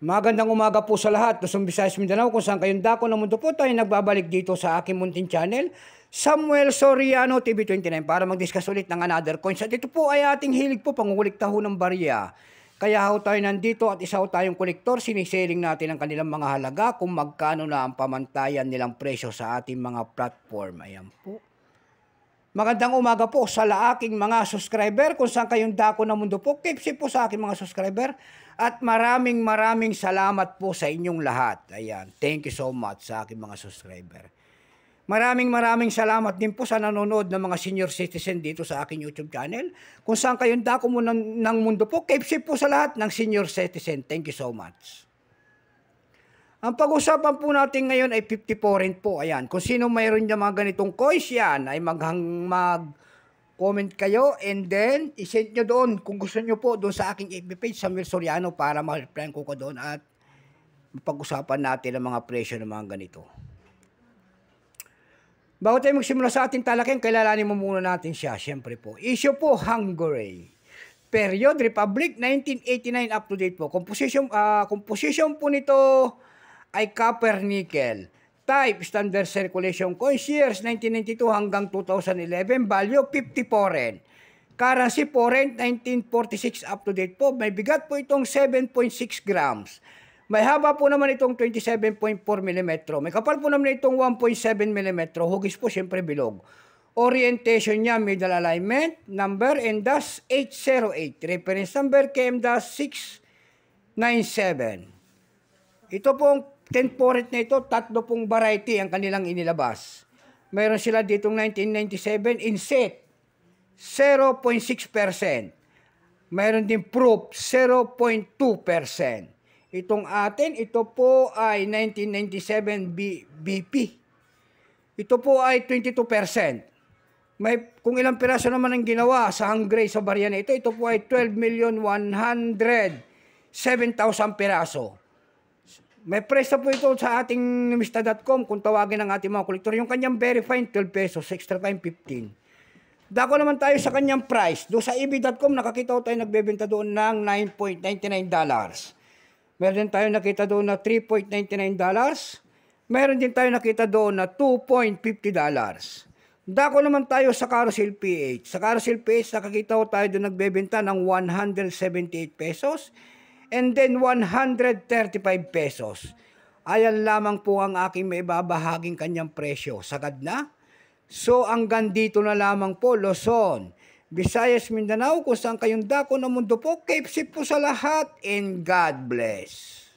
Magandang umaga po sa lahat. Luzon, Visayas, Mindanao, kung saan kayong dako ng mundo po tayo nagbabalik dito sa aking munting channel, Samuel Soriano TV29 para mag-discuss ulit ng another coins. At ito po ay ating hilig po, pangungulikta ho ng barya. Kaya ho tayo nandito at isa ho tayong kolektor, sinisiling natin ang kanilang mga halaga kung magkano na ang pamantayan nilang presyo sa ating mga platform. Ayan po. Magandang umaga po sa laaking mga subscriber. Kung saan kayong dako ng mundo po, keep safe po sa aking mga subscriber. At maraming maraming salamat po sa inyong lahat. Ayan, thank you so much sa aking mga subscriber. Maraming maraming salamat din po sa nanonood ng mga senior citizen dito sa aking YouTube channel. Kung saan kayong dako mo ng, ng mundo po, keep safe po sa lahat ng senior citizen. Thank you so much. Ang pag-usapan po natin ngayon ay 54 rin po. Ayan, kung sino mayroon niya mga ganitong coins yan, ay maghang mag comment kayo and then isend nyo doon kung gusto nyo po doon sa aking FB page Samuel Soriano para ma-reply ko ko doon at mapag-usapan natin ang mga presyo ng mga ganito. Bago tayo magsimula sa ating talakyan, kailalanin mo muna natin siya, siyempre po. Issue po, Hungary. Period, Republic, 1989 up to date po. Composition, uh, composition po nito, ay copper nickel. Type, standard circulation coins, years 1992 hanggang 2011, value 50 foreign. Currency foreign, 1946 up to date po. May bigat po itong 7.6 grams. May haba po naman itong 27.4 mm. May kapal po naman itong 1.7 mm. Hugis po siyempre bilog. Orientation niya, middle alignment, number, and dash 808. Reference number, KM 697. Ito pong 10 na ito, tatlo pong variety ang kanilang inilabas. Meron sila ditong 1997 inset, 0.6%. Meron din proof, 0.2%. Itong atin, ito po ay 1997 B BP. Ito po ay 22%. May, kung ilang piraso naman ang ginawa sa hangray sa barya na ito, ito po ay 12,107,000 piraso. May presyo po ito sa ating numista.com kung tawagin ng ating mga kolektor. Yung kanyang very 12 pesos. Extra time 15. Dako naman tayo sa kanyang price. Doon sa ebay.com, nakakita ko tayo nagbebenta doon ng 9.99 dollars. Meron din tayo nakita doon na 3.99 dollars. Meron din tayo nakita doon na 2.50 dollars. Dako naman tayo sa Carousel PH. Sa Carousel PH, nakakita ko tayo doon nagbebenta ng 178 pesos and then 135 pesos. Ayan lamang po ang aking may babahaging kanyang presyo. Sagad na? So hanggang dito na lamang po, Luzon. Visayas, Mindanao, kung saan kayong dako ng mundo po, keep safe po sa lahat and God bless.